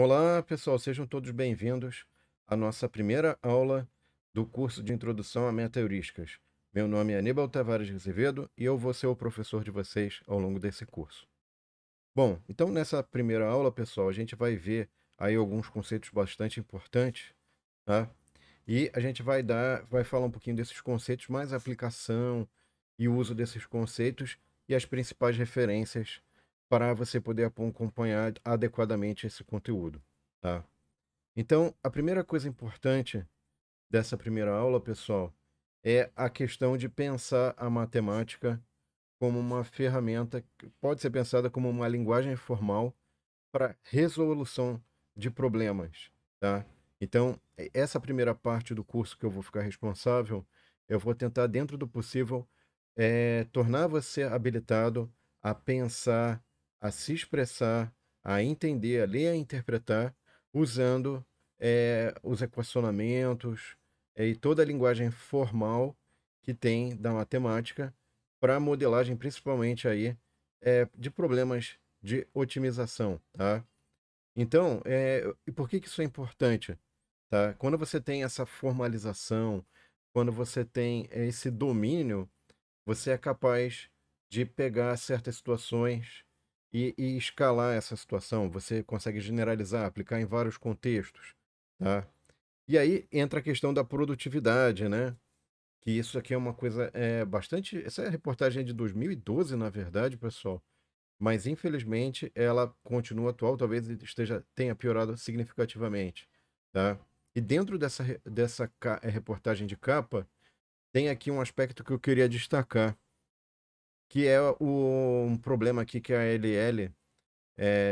Olá, pessoal, sejam todos bem-vindos à nossa primeira aula do curso de Introdução a Meta Meu nome é Aníbal Tavares Azevedo e eu vou ser o professor de vocês ao longo desse curso. Bom, então nessa primeira aula, pessoal, a gente vai ver aí alguns conceitos bastante importantes, tá? E a gente vai dar, vai falar um pouquinho desses conceitos, mais aplicação e uso desses conceitos e as principais referências para você poder acompanhar adequadamente esse conteúdo, tá? Então, a primeira coisa importante dessa primeira aula, pessoal, é a questão de pensar a matemática como uma ferramenta que pode ser pensada como uma linguagem formal para resolução de problemas, tá? Então, essa primeira parte do curso que eu vou ficar responsável, eu vou tentar, dentro do possível, é, tornar você habilitado a pensar a se expressar, a entender, a ler, a interpretar, usando é, os equacionamentos é, e toda a linguagem formal que tem da matemática para modelagem, principalmente aí é, de problemas de otimização, tá? Então, é, e por que, que isso é importante? Tá? Quando você tem essa formalização, quando você tem esse domínio, você é capaz de pegar certas situações e, e, escalar essa situação. Você consegue generalizar, aplicar em vários contextos, tá? E aí entra a questão da produtividade, né? Que isso aqui é uma coisa é, bastante. Essa é reportagem é de 2012, na verdade, pessoal. Mas infelizmente ela continua atual, talvez esteja tenha piorado significativamente, tá? E dentro dessa, dessa eh, reportagem de capa, tem aqui um aspecto que eu queria destacar, que é o, um problema aqui que a LL é,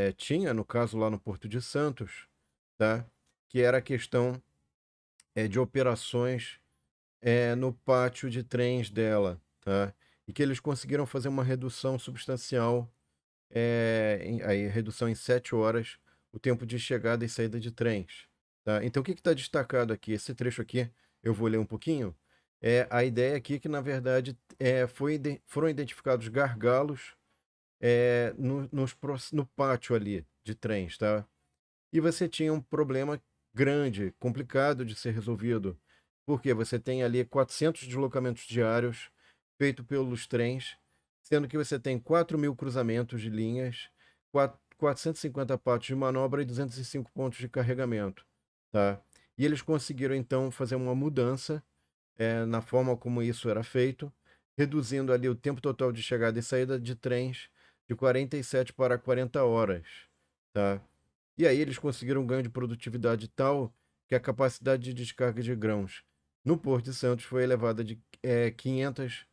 eh, tinha, no caso lá no Porto de Santos, tá? que era a questão é, de operações é, no pátio de trens dela, tá? e que eles conseguiram fazer uma redução substancial, em, aí, redução em sete horas, o tempo de chegada e saída de trens. Tá? Então o que está destacado aqui? Esse trecho aqui eu vou ler um pouquinho, é, a ideia aqui é que, na verdade, é, foi, foram identificados gargalos é, no, nos, no pátio ali de trens, tá? E você tinha um problema grande, complicado de ser resolvido, porque você tem ali 400 deslocamentos diários feito pelos trens, sendo que você tem 4 mil cruzamentos de linhas, 4, 450 patos de manobra e 205 pontos de carregamento, tá? E eles conseguiram, então, fazer uma mudança é, na forma como isso era feito, reduzindo ali o tempo total de chegada e saída de trens de 47 para 40 horas, tá? E aí eles conseguiram um ganho de produtividade tal que a capacidade de descarga de grãos no Porto de Santos foi elevada de é, eh, 500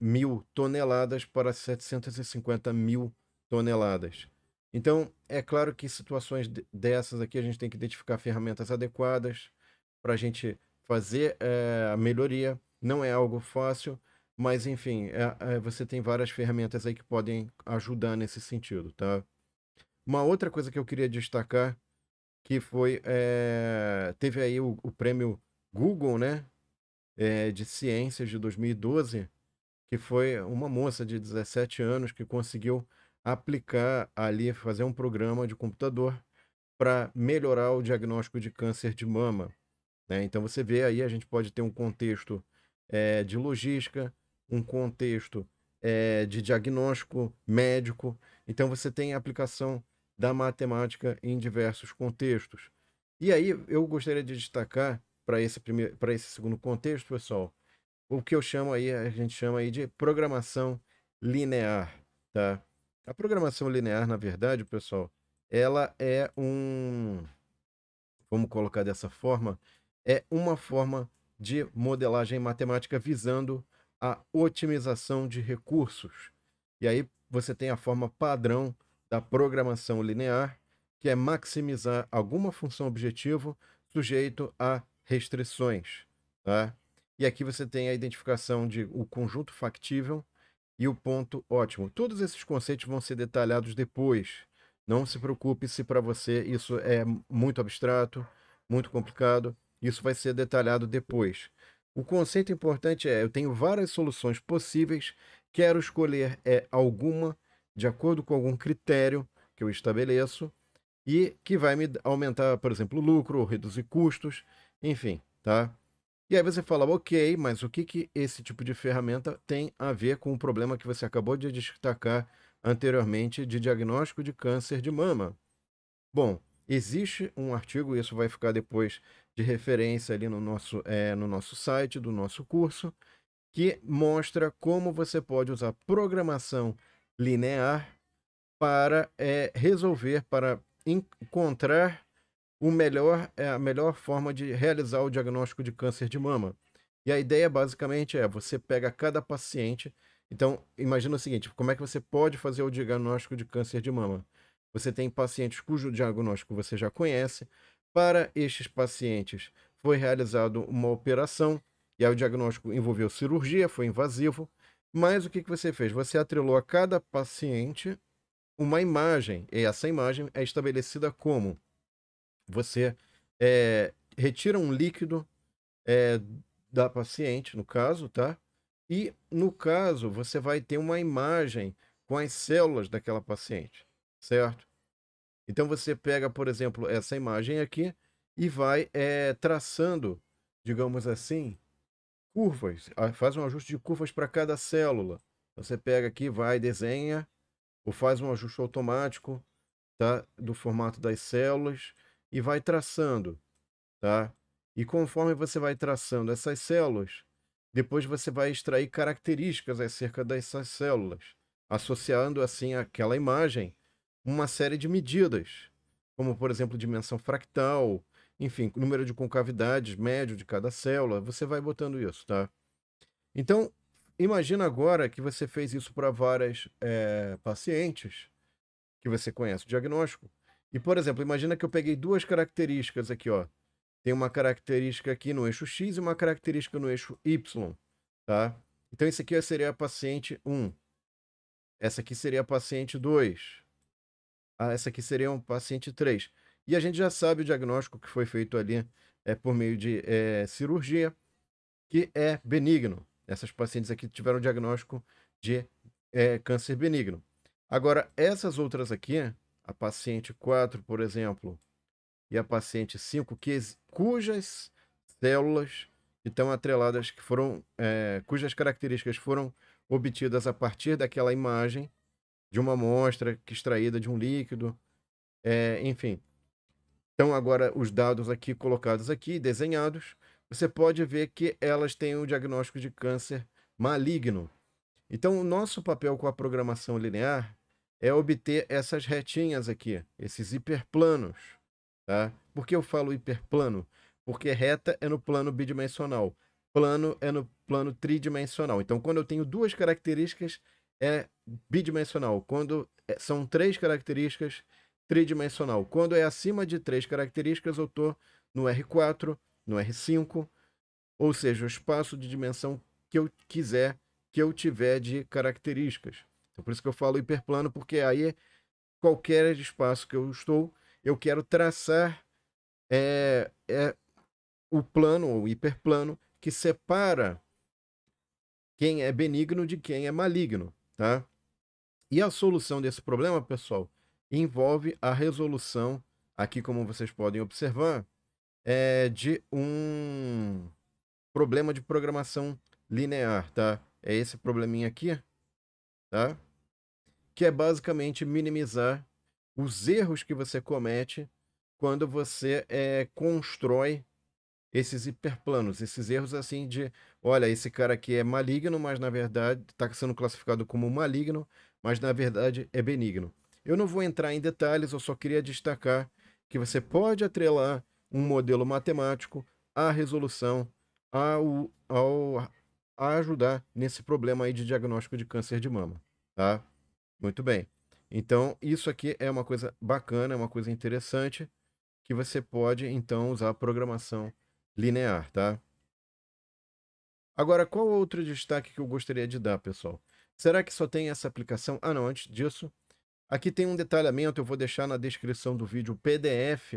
mil toneladas para 750 mil toneladas. Então, é claro que situações dessas aqui a gente tem que identificar ferramentas adequadas para a gente fazer eh, a melhoria. Não é algo fácil, mas enfim, é, é, você tem várias ferramentas aí que podem ajudar nesse sentido, tá? Uma outra coisa que eu queria destacar, que foi, eh, teve aí o, o, prêmio Google, né? Eh, de ciências de 2012, que foi uma moça de 17 anos que conseguiu aplicar ali, fazer um programa de computador para melhorar o diagnóstico de câncer de mama. Né? Então você vê aí, a gente pode ter um contexto é, de logística, um contexto é, de diagnóstico médico. Então você tem a aplicação da matemática em diversos contextos. E aí eu gostaria de destacar para esse primeiro, para esse segundo contexto, pessoal, o que eu chamo aí, a gente chama aí de programação linear, tá? A programação linear, na verdade, pessoal, ela é um vamos colocar dessa forma, é uma forma de modelagem matemática visando a otimização de recursos. E aí você tem a forma padrão da programação linear, que é maximizar alguma função objetivo sujeito a restrições. Tá? E aqui você tem a identificação de o conjunto factível e o ponto ótimo. Todos esses conceitos vão ser detalhados depois. Não se preocupe se para você isso é muito abstrato, muito complicado. Isso vai ser detalhado depois. O conceito importante é: eu tenho várias soluções possíveis, quero escolher é alguma de acordo com algum critério que eu estabeleço e que vai me aumentar, por exemplo, o lucro, ou reduzir custos, enfim, tá? E aí você fala, ok, mas o que, que esse tipo de ferramenta tem a ver com o problema que você acabou de destacar anteriormente de diagnóstico de câncer de mama? Bom, existe um artigo, isso vai ficar depois de referência ali no nosso, é, no nosso site, do nosso curso, que mostra como você pode usar programação linear para é, resolver, para encontrar o melhor, eh, a melhor forma de realizar o diagnóstico de câncer de mama. E a ideia basicamente é você pega cada paciente. Então, imagina o seguinte: como é que você pode fazer o diagnóstico de câncer de mama? Você tem pacientes cujo diagnóstico você já conhece, para estes pacientes, foi realizada uma operação, e aí o diagnóstico envolveu cirurgia, foi invasivo. Mas o que, que você fez? Você atrelou a cada paciente uma imagem, e essa imagem é estabelecida como você é, retira um líquido é, da paciente, no caso, tá? E no caso, você vai ter uma imagem com as células daquela paciente, certo? Então você pega, por exemplo, essa imagem aqui e vai é, traçando, digamos assim, curvas. Faz um ajuste de curvas para cada célula. Então, você pega aqui, vai, desenha, ou faz um ajuste automático tá? do formato das células e vai traçando. Tá? E conforme você vai traçando essas células, depois você vai extrair características acerca dessas células, associando assim aquela imagem uma série de medidas, como por exemplo dimensão fractal, enfim, número de concavidades médio de cada célula, você vai botando isso, tá? Então, imagina agora que você fez isso para várias é, pacientes que você conhece o diagnóstico. E, por exemplo, imagina que eu peguei duas características aqui, ó. Tem uma característica aqui no eixo X e uma característica no eixo Y, tá? Então, isso aqui seria a paciente 1. Essa aqui seria a paciente 2. Ah, essa aqui seria um paciente 3. E a gente já sabe o diagnóstico que foi feito ali é, por meio de é, cirurgia, que é benigno. Essas pacientes aqui tiveram diagnóstico de é, câncer benigno. Agora, essas outras aqui, a paciente 4, por exemplo, e a paciente 5, que, cujas células estão atreladas, que foram, é, cujas características foram obtidas a partir daquela imagem de uma amostra que é extraída de um líquido, é, enfim. Então, agora, os dados aqui colocados aqui, desenhados, você pode ver que elas têm o um diagnóstico de câncer maligno. Então, o nosso papel com a programação linear é obter essas retinhas aqui, esses hiperplanos. Tá? Por que eu falo hiperplano? Porque reta é no plano bidimensional, plano é no plano tridimensional. Então, quando eu tenho duas características é bidimensional, quando é, são três características tridimensional. Quando é acima de três características, eu estou no R4, no R5, ou seja, o espaço de dimensão que eu quiser, que eu tiver de características. Então, por isso que eu falo hiperplano, porque aí qualquer espaço que eu estou, eu quero traçar é, é o plano ou hiperplano que separa quem é benigno de quem é maligno. Tá? E a solução desse problema, pessoal, envolve a resolução, aqui como vocês podem observar, é de um problema de programação linear, tá? É esse probleminha aqui, tá? Que é basicamente minimizar os erros que você comete quando você é, constrói esses hiperplanos, esses erros assim de, olha, esse cara aqui é maligno, mas na verdade está sendo classificado como maligno, mas na verdade é benigno. Eu não vou entrar em detalhes, eu só queria destacar que você pode atrelar um modelo matemático à resolução, ao, ao a ajudar nesse problema aí de diagnóstico de câncer de mama, tá? Muito bem. Então, isso aqui é uma coisa bacana, é uma coisa interessante que você pode então usar a programação linear, tá? Agora, qual outro destaque que eu gostaria de dar, pessoal? Será que só tem essa aplicação? Ah, não, antes disso, aqui tem um detalhamento, eu vou deixar na descrição do vídeo o PDF,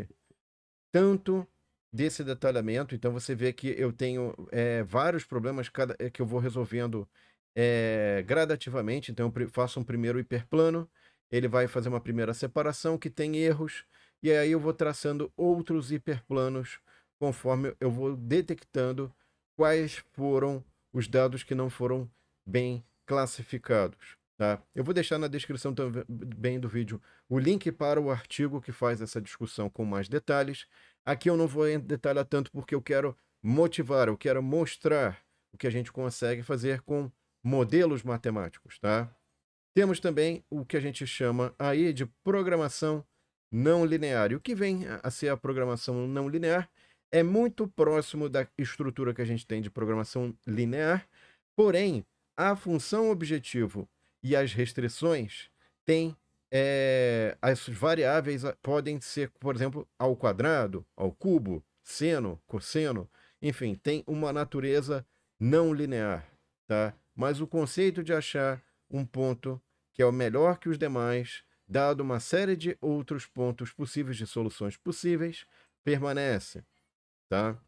tanto desse detalhamento, então você vê que eu tenho é, vários problemas cada, é, que eu vou resolvendo é, gradativamente, então eu faço um primeiro hiperplano, ele vai fazer uma primeira separação que tem erros, e aí eu vou traçando outros hiperplanos conforme eu vou detectando quais foram os dados que não foram bem classificados. Tá? Eu vou deixar na descrição também do vídeo o link para o artigo que faz essa discussão com mais detalhes. Aqui eu não vou detalhar tanto porque eu quero motivar, eu quero mostrar o que a gente consegue fazer com modelos matemáticos. Tá? Temos também o que a gente chama aí de programação não linear. E o que vem a ser a programação não linear é muito próximo da estrutura que a gente tem de programação linear, porém, a função objetivo e as restrições têm é, as variáveis ah, podem ser, por exemplo, ao quadrado, ao cubo, seno, cosseno, enfim, tem uma natureza não linear, tá? Mas o conceito de achar um ponto que é o melhor que os demais, dado uma série de outros pontos possíveis de soluções possíveis, permanece tá?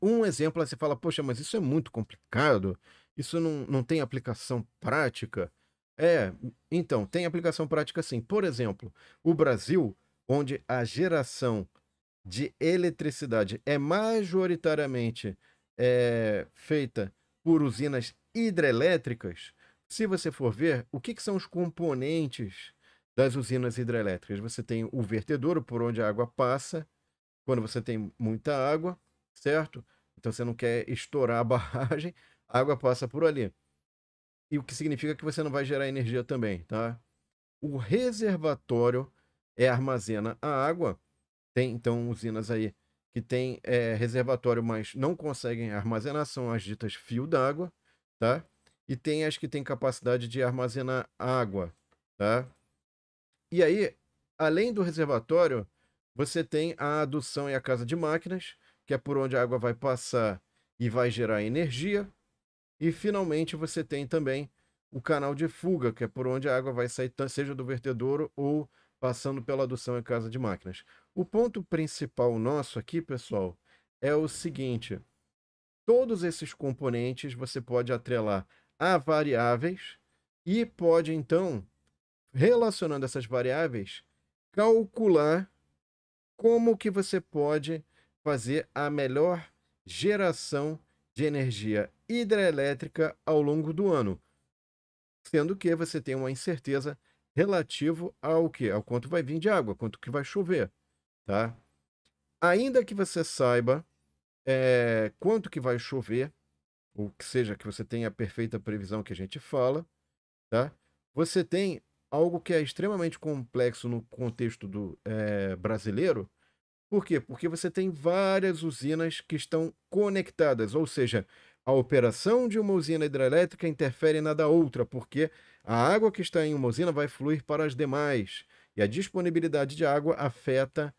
Um exemplo, você fala, poxa, mas isso é muito complicado, isso não, não tem aplicação prática. É, então, tem aplicação prática sim. Por exemplo, o Brasil, onde a geração de eletricidade é majoritariamente é, feita por usinas hidrelétricas, se você for ver, o que, que, são os componentes das usinas hidrelétricas? Você tem o vertedouro, por onde a água passa, quando você tem muita água, certo? Então você não quer estourar a barragem, a água passa por ali. E o que significa que você não vai gerar energia também, tá? O reservatório é armazena a água. Tem então usinas aí que tem é, reservatório, mas não conseguem armazenar, são as ditas fio d'água, tá? E tem as que têm capacidade de armazenar água, tá? E aí, além do reservatório, você tem a adução e a casa de máquinas, que é por onde a água vai passar e vai gerar energia. E finalmente você tem também o canal de fuga, que é por onde a água vai sair, seja do vertedouro ou passando pela adução e casa de máquinas. O ponto principal nosso aqui, pessoal, é o seguinte: todos esses componentes você pode atrelar a variáveis e pode então, relacionando essas variáveis, calcular como que você pode fazer a melhor geração de energia hidrelétrica ao longo do ano, sendo que você tem uma incerteza relativo ao que, ao quanto vai vir de água, quanto que vai chover, tá? Ainda que você saiba é, quanto que vai chover, ou que seja que você tenha a perfeita previsão que a gente fala, tá? Você tem algo que é extremamente complexo no contexto do é, brasileiro. Por quê? Porque você tem várias usinas que estão conectadas, ou seja, a operação de uma usina hidrelétrica interfere na da outra, porque a água que está em uma usina vai fluir para as demais. E a disponibilidade de água afeta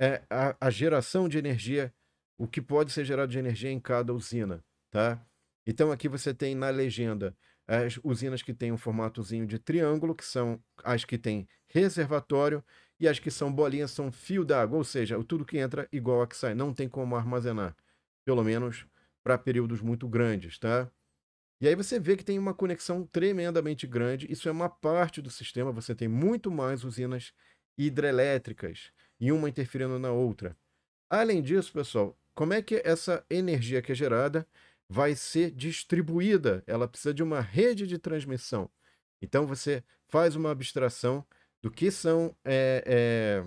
é, a, a, geração de energia, o que pode ser gerado de energia em cada usina. Tá? Então aqui você tem na legenda as usinas que têm um formatozinho de triângulo, que são as que têm reservatório, e as que são bolinhas são fio d'água, ou seja, tudo que entra igual a que sai, não tem como armazenar, pelo menos para períodos muito grandes, tá? E aí você vê que tem uma conexão tremendamente grande, isso é uma parte do sistema, você tem muito mais usinas hidrelétricas e uma interferindo na outra. Além disso, pessoal, como é que essa energia que é gerada vai ser distribuída, ela precisa de uma rede de transmissão. Então você faz uma abstração do que são é, é,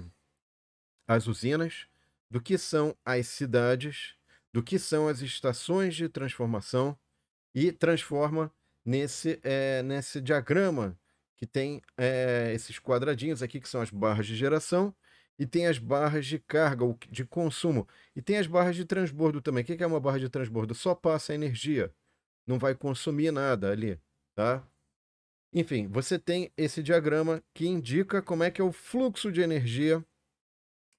as usinas, do que são as cidades, do que são as estações de transformação e transforma nesse, é, nesse diagrama que tem é, esses quadradinhos aqui que são as barras de geração e tem as barras de carga ou de consumo. E tem as barras de transbordo também. O que é uma barra de transbordo? Só passa energia. Não vai consumir nada ali, tá? Enfim, você tem esse diagrama que indica como é que é o fluxo de energia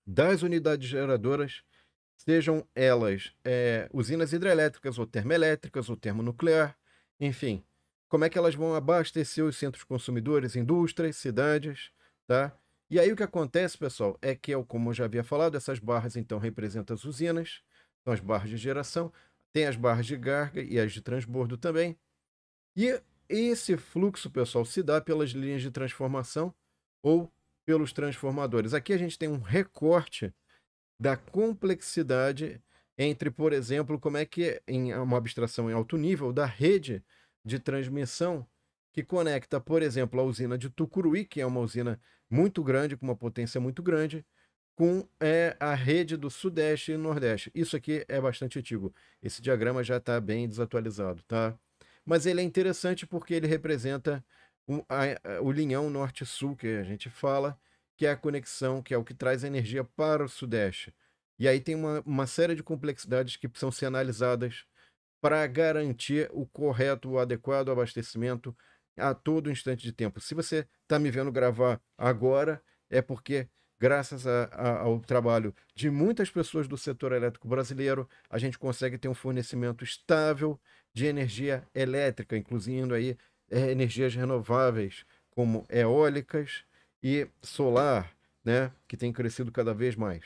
das unidades geradoras, sejam elas é, usinas hidrelétricas ou termoelétricas ou termonuclear, enfim, como é que elas vão abastecer os centros consumidores, indústrias, cidades, tá? E aí o que acontece, pessoal, é que, é como eu já havia falado, essas barras então representam as usinas, são as barras de geração, tem as barras de carga e as de transbordo também. E esse fluxo, pessoal, se dá pelas linhas de transformação ou pelos transformadores. Aqui a gente tem um recorte da complexidade entre, por exemplo, como é que é em uma abstração em alto nível da rede de transmissão que conecta, por exemplo, a usina de Tucuruí, que é uma usina muito grande, com uma potência muito grande, com é, a rede do Sudeste e Nordeste. Isso aqui é bastante antigo. Esse diagrama já está bem desatualizado, tá? Mas ele é interessante porque ele representa o, a, o linhão norte-sul que a gente fala, que é a conexão, que é o que traz energia para o Sudeste. E aí tem uma, uma série de complexidades que precisam ser analisadas para garantir o correto, o adequado abastecimento a todo instante de tempo. Se você está me vendo gravar agora, é porque, graças a, a, ao trabalho de muitas pessoas do setor elétrico brasileiro, a gente consegue ter um fornecimento estável de energia elétrica, incluindo aí é, energias renováveis, como eólicas e solar, né, que tem crescido cada vez mais.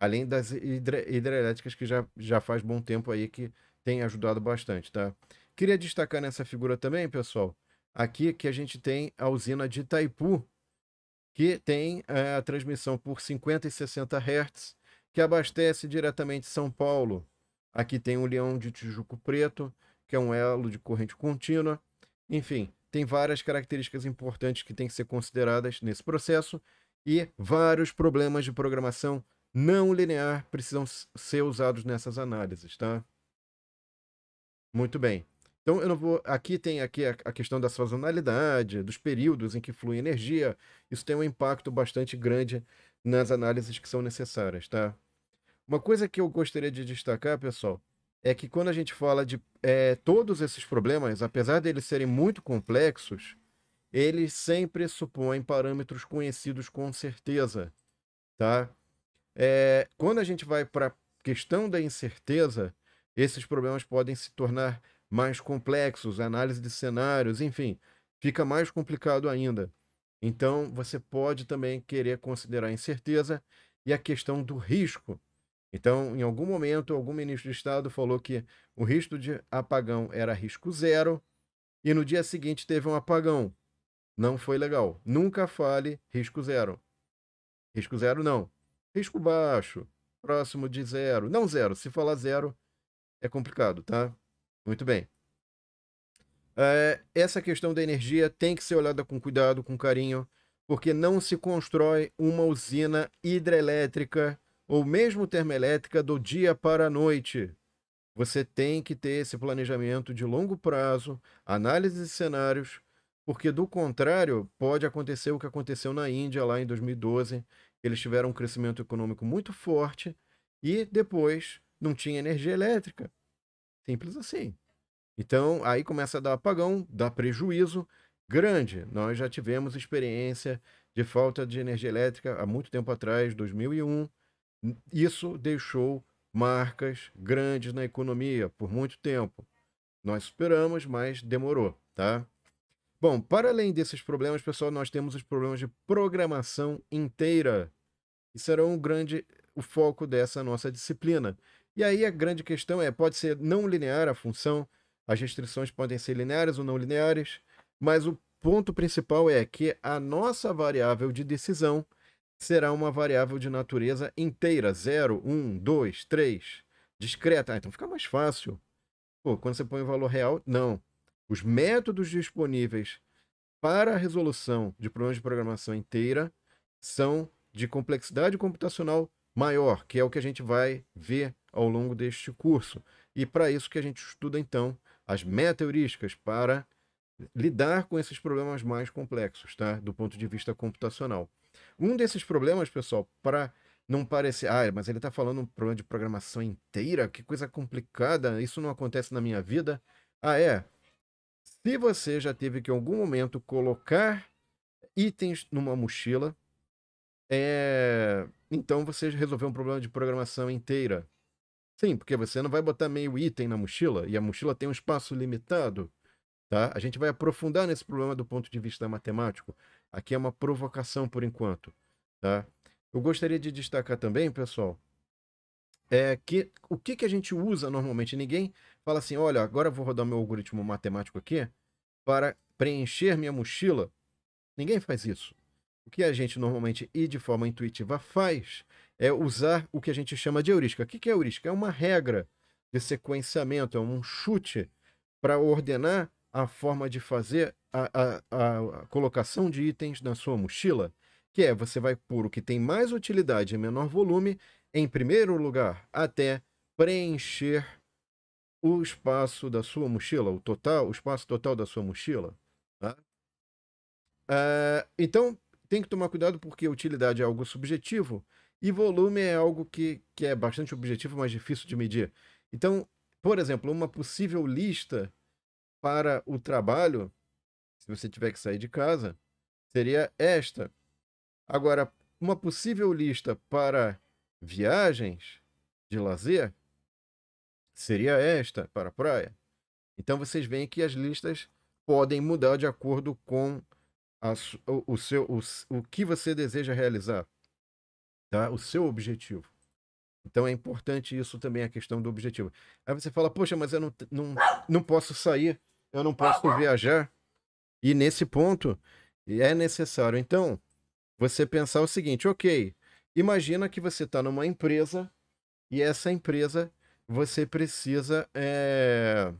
Além das hidre, hidrelétricas, que já, já faz bom tempo aí que tem ajudado bastante, tá? Queria destacar nessa figura também, pessoal, aqui que a gente tem a usina de Itaipu, que tem é, a transmissão por 50 e 60 Hz, que abastece diretamente São Paulo. Aqui tem o Leão de Tijuco Preto, que é um elo de corrente contínua. Enfim, tem várias características importantes que têm que ser consideradas nesse processo e vários problemas de programação não linear precisam ser usados nessas análises, tá? Muito bem. Então eu não vou. Aqui tem aqui a, a questão da sazonalidade, dos períodos em que flui energia. Isso tem um impacto bastante grande nas análises que são necessárias, tá? Uma coisa que eu gostaria de destacar, pessoal, é que quando a gente fala de é, todos esses problemas, apesar deles serem muito complexos, eles sempre supõem parâmetros conhecidos com certeza, tá? É, quando a gente vai para a questão da incerteza, esses problemas podem se tornar mais complexos, análise de cenários, enfim, fica mais complicado ainda. Então, você pode também querer considerar a incerteza e a questão do risco. Então, em algum momento, algum ministro de Estado falou que o risco de apagão era risco zero e no dia seguinte teve um apagão. Não foi legal. Nunca fale risco zero. Risco zero não. Risco baixo, próximo de zero. Não zero. Se falar zero, é complicado, tá? Muito bem. É, essa questão da energia tem que ser olhada com cuidado, com carinho, porque não se constrói uma usina hidrelétrica ou mesmo termoelétrica do dia para a noite. Você tem que ter esse planejamento de longo prazo, análise de cenários, porque do contrário, pode acontecer o que aconteceu na Índia lá em 2012. Eles tiveram um crescimento econômico muito forte e depois não tinha energia elétrica. Simples assim. Então, aí começa a dar apagão, dá prejuízo grande. Nós já tivemos experiência de falta de energia elétrica há muito tempo atrás, 2001. Isso deixou marcas grandes na economia por muito tempo. Nós esperamos, mas demorou, tá? Bom, para além desses problemas, pessoal, nós temos os problemas de programação inteira, que serão um grande o foco dessa nossa disciplina. E aí a grande questão é: pode ser não linear a função, as restrições podem ser lineares ou não lineares, mas o ponto principal é que a nossa variável de decisão será uma variável de natureza inteira: 0, 1, 2, 3, discreta. Ah, então fica mais fácil. Pô, quando você põe o valor real, não. Os métodos disponíveis para a resolução de problemas de programação inteira são de complexidade computacional maior, que é o que a gente vai ver ao longo deste curso. E para isso que a gente estuda então as meta-heurísticas para lidar com esses problemas mais complexos, tá? Do ponto de vista computacional. Um desses problemas, pessoal, para não parecer, ah, mas ele está falando um problema de programação inteira, que coisa complicada, isso não acontece na minha vida. Ah, é. Se você já teve que em algum momento colocar itens numa mochila, é... então você resolveu um problema de programação inteira. Sim, porque você não vai botar meio item na mochila e a mochila tem um espaço limitado, tá? A gente vai aprofundar nesse problema do ponto de vista matemático. Aqui é uma provocação por enquanto, tá? Eu gostaria de destacar também, pessoal, é que o que, que a gente usa normalmente? Ninguém fala assim, olha, agora eu vou rodar meu algoritmo matemático aqui para preencher minha mochila. Ninguém faz isso. O que a gente normalmente e de forma intuitiva faz é usar o que a gente chama de heurística. O que é heurística? É uma regra de sequenciamento, é um chute para ordenar a forma de fazer a, a, a colocação de itens na sua mochila, que é você vai pôr o que tem mais utilidade e menor volume em primeiro lugar, até preencher o espaço da sua mochila, o total, o espaço total da sua mochila. Tá? Uh, então, tem que tomar cuidado porque utilidade é algo subjetivo e volume é algo que, que é bastante objetivo, mas difícil de medir. Então, por exemplo, uma possível lista para o trabalho, se você tiver que sair de casa, seria esta. Agora, uma possível lista para viagens de lazer seria esta, para a praia. Então, vocês veem que as listas podem mudar de acordo com a, o, o, seu, o, o que você deseja realizar tá? O seu objetivo. Então é importante isso também, a questão do objetivo. Aí você fala, poxa, mas eu não, não, não posso sair, eu não posso viajar. E nesse ponto é necessário, então, você pensar o seguinte: ok, imagina que você está numa empresa e essa empresa você precisa é,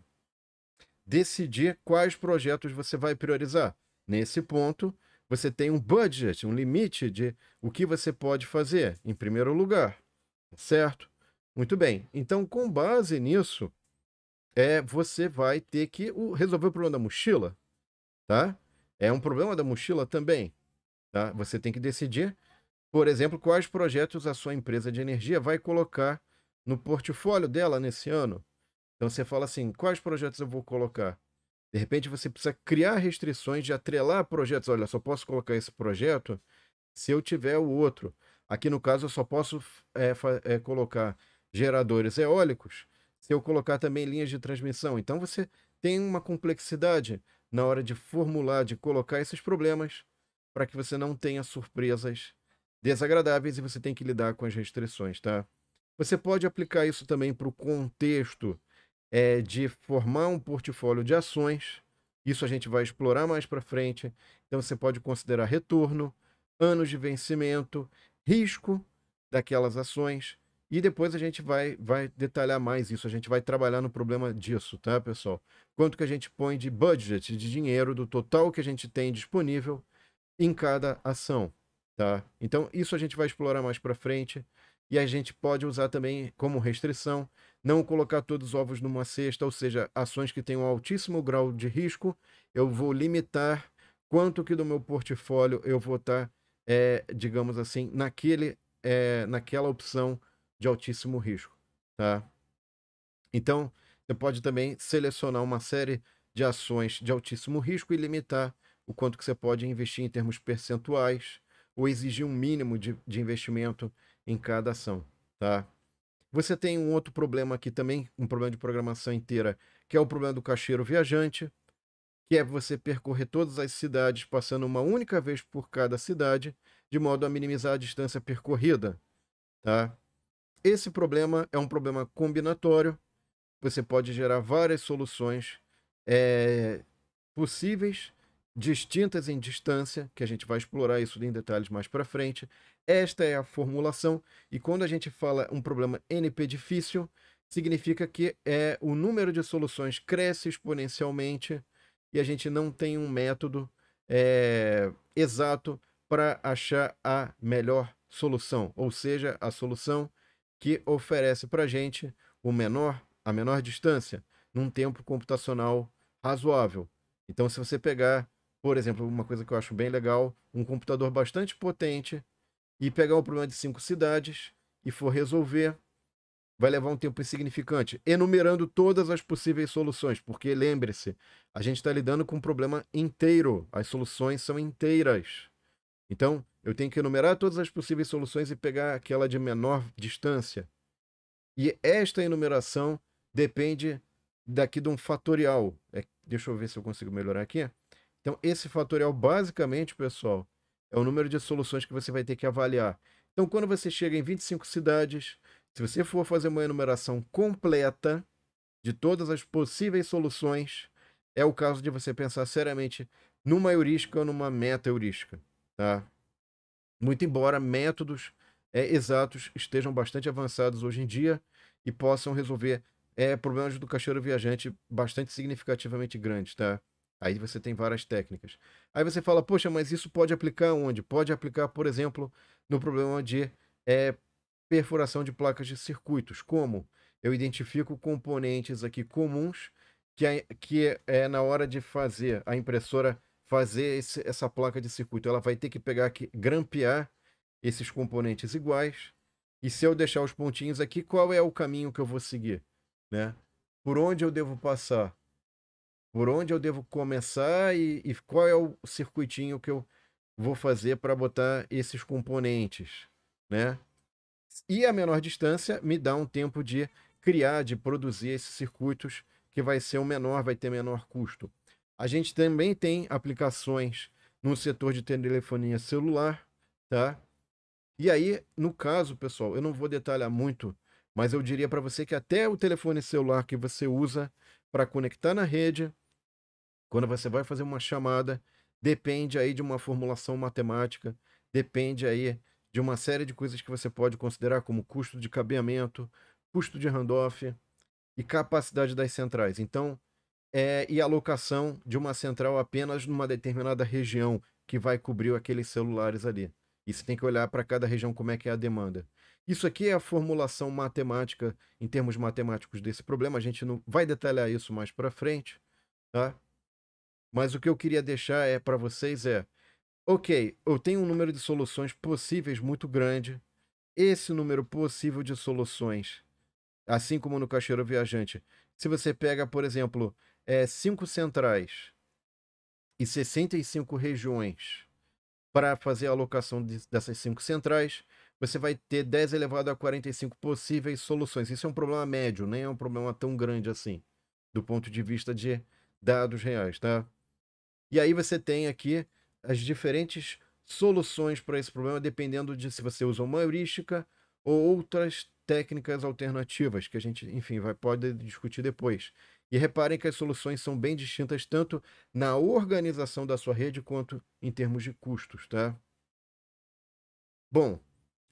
decidir quais projetos você vai priorizar. Nesse ponto, você tem um budget, um limite de o que você pode fazer, em primeiro lugar, certo? Muito bem. Então, com base nisso, é você vai ter que o, resolver o problema da mochila, tá? É um problema da mochila também, tá? Você tem que decidir, por exemplo, quais projetos a sua empresa de energia vai colocar no portfólio dela nesse ano. Então você fala assim, quais projetos eu vou colocar? De repente você precisa criar restrições de atrelar projetos. Olha, só posso colocar esse projeto se eu tiver o outro. Aqui no caso eu só posso é, é, colocar geradores eólicos se eu colocar também linhas de transmissão. Então você tem uma complexidade na hora de formular, de colocar esses problemas para que você não tenha surpresas desagradáveis e você tem que lidar com as restrições, tá? Você pode aplicar isso também para o contexto é, de formar um portfólio de ações. Isso a gente vai explorar mais para frente. Então você pode considerar retorno, anos de vencimento, risco daquelas ações. E depois a gente vai, vai detalhar mais isso, a gente vai trabalhar no problema disso, tá, pessoal? Quanto que a gente põe de budget, de dinheiro, do total que a gente tem disponível em cada ação, tá? Então, isso a gente vai explorar mais para frente e a gente pode usar também como restrição não colocar todos os ovos numa cesta, ou seja, ações que tenham altíssimo grau de risco, eu vou limitar quanto que do meu portfólio eu vou estar, é, digamos assim, naquele, é, naquela opção de altíssimo risco, tá? Então, você pode também selecionar uma série de ações de altíssimo risco e limitar o quanto que você pode investir em termos percentuais ou exigir um mínimo de, de investimento em cada ação, tá? Você tem um outro problema aqui também, um problema de programação inteira, que é o problema do cacheiro viajante, que é você percorrer todas as cidades passando uma única vez por cada cidade, de modo a minimizar a distância percorrida, tá? Esse problema é um problema combinatório. Você pode gerar várias soluções é, possíveis distintas em distância, que a gente vai explorar isso em detalhes mais para frente. Esta é a formulação, e quando a gente fala um problema NP difícil, significa que é o número de soluções cresce exponencialmente e a gente não tem um método é, exato para achar a melhor solução, ou seja, a solução que oferece para a gente o menor, a menor distância num tempo computacional razoável. Então, se você pegar, por exemplo, uma coisa que eu acho bem legal, um computador bastante potente e pegar um problema de cinco cidades e for resolver, vai levar um tempo insignificante, enumerando todas as possíveis soluções, porque lembre-se, a gente está lidando com um problema inteiro, as soluções são inteiras. Então, eu tenho que enumerar todas as possíveis soluções e pegar aquela de menor distância. E esta enumeração depende daqui de um fatorial. É, deixa eu ver se eu consigo melhorar aqui. Então, esse fatorial, basicamente, pessoal, é o número de soluções que você vai ter que avaliar. Então, quando você chega em 25 cidades, se você for fazer uma enumeração completa de todas as possíveis soluções, é o caso de você pensar seriamente numa heurística ou numa meta-heurística. Tá? Muito embora métodos é, exatos estejam bastante avançados hoje em dia e possam resolver é, problemas do caixeiro viajante bastante significativamente grandes. Tá? Aí você tem várias técnicas. Aí você fala, poxa, mas isso pode aplicar onde? Pode aplicar, por exemplo, no problema de é, perfuração de placas de circuitos. Como? Eu identifico componentes aqui comuns que é, que é na hora de fazer a impressora fazer esse, essa placa de circuito. Ela vai ter que pegar aqui, grampear esses componentes iguais. E se eu deixar os pontinhos aqui, qual é o caminho que eu vou seguir? Né? Por onde eu devo passar? por onde eu devo começar e, e qual é o circuitinho que eu vou fazer para botar esses componentes, né? E a menor distância me dá um tempo de criar, de produzir esses circuitos que vai ser o menor, vai ter menor custo. A gente também tem aplicações no setor de telefonia celular, tá? E aí, no caso, pessoal, eu não vou detalhar muito, mas eu diria para você que até o telefone celular que você usa para conectar na rede, quando você vai fazer uma chamada, depende aí de uma formulação matemática, depende aí de uma série de coisas que você pode considerar como custo de cabeamento, custo de handoff e capacidade das centrais. Então, é, e alocação de uma central apenas numa determinada região que vai cobrir aqueles celulares ali. E você tem que olhar para cada região como é que é a demanda. Isso aqui é a formulação matemática, em termos matemáticos desse problema. A gente não vai detalhar isso mais para frente, tá? Mas o que eu queria deixar é para vocês é, ok, eu tenho um número de soluções possíveis muito grande. Esse número possível de soluções, assim como no caixeiro viajante, se você pega, por exemplo, é, cinco centrais e 65 regiões para fazer a alocação de, dessas cinco centrais, você vai ter 10 elevado a 45 possíveis soluções. Isso é um problema médio, nem é um problema tão grande assim, do ponto de vista de dados reais, tá? E aí você tem aqui as diferentes soluções para esse problema, dependendo de se você usa uma heurística ou outras técnicas alternativas, que a gente, enfim, vai pode discutir depois. E reparem que as soluções são bem distintas tanto na organização da sua rede quanto em termos de custos, tá? Bom,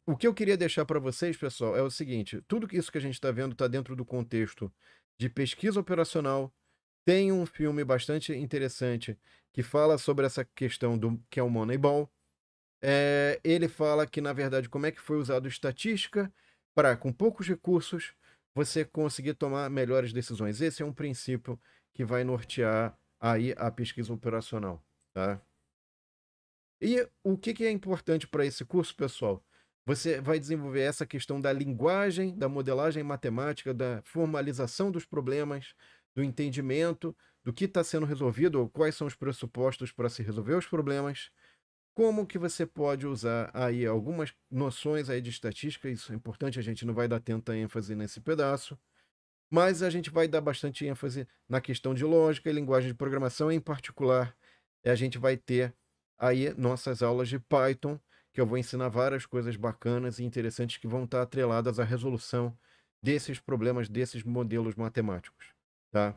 o que eu queria deixar para vocês, pessoal, é o seguinte: tudo isso que a gente está vendo está dentro do contexto de pesquisa operacional, tem um filme bastante interessante que fala sobre essa questão do que é o Moneyball. É, ele fala que, na verdade, como é que foi usado estatística para, com poucos recursos, você conseguir tomar melhores decisões. Esse é um princípio que vai nortear aí a pesquisa operacional. Tá? E o que, que é importante para esse curso, pessoal? Você vai desenvolver essa questão da linguagem, da modelagem matemática, da formalização dos problemas, do entendimento do que está sendo resolvido, ou quais são os pressupostos para se resolver os problemas, como que você pode usar aí algumas noções aí de estatística, isso é importante, a gente não vai dar tanta ênfase nesse pedaço, mas a gente vai dar bastante ênfase na questão de lógica e linguagem de programação, em particular, a gente vai ter aí nossas aulas de Python, que eu vou ensinar várias coisas bacanas e interessantes que vão estar tá atreladas à resolução desses problemas, desses modelos matemáticos. Tá?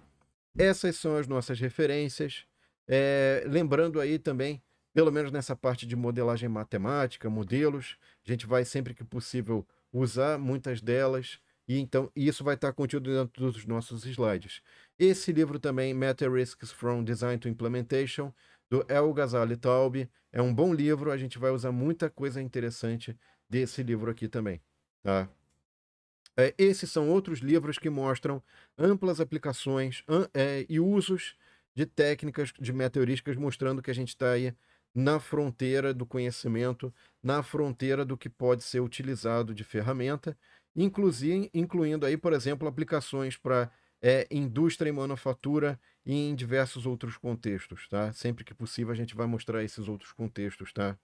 Essas são as nossas referências. É, lembrando aí também, pelo menos nessa parte de modelagem matemática, modelos, a gente vai sempre que possível usar muitas delas. E então isso vai estar contido dentro dos nossos slides. Esse livro também, Meta Risks from Design to Implementation, do El Ghazali Taub, é um bom livro. A gente vai usar muita coisa interessante desse livro aqui também, tá? É, esses são outros livros que mostram amplas aplicações an, é, e usos de técnicas de meteorísticas, mostrando que a gente está aí na fronteira do conhecimento, na fronteira do que pode ser utilizado de ferramenta, inclusive incluindo aí, por exemplo, aplicações para é, indústria e manufatura e em diversos outros contextos, tá? Sempre que possível a gente vai mostrar esses outros contextos, tá?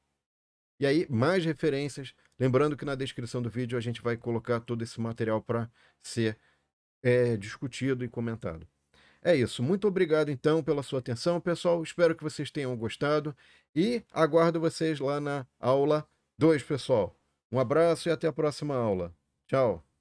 E aí, mais referências. Lembrando que na descrição do vídeo a gente vai colocar todo esse material para ser é, discutido e comentado. É isso. Muito obrigado então pela sua atenção, pessoal. Espero que vocês tenham gostado e aguardo vocês lá na aula 2, pessoal. Um abraço e até a próxima aula. Tchau.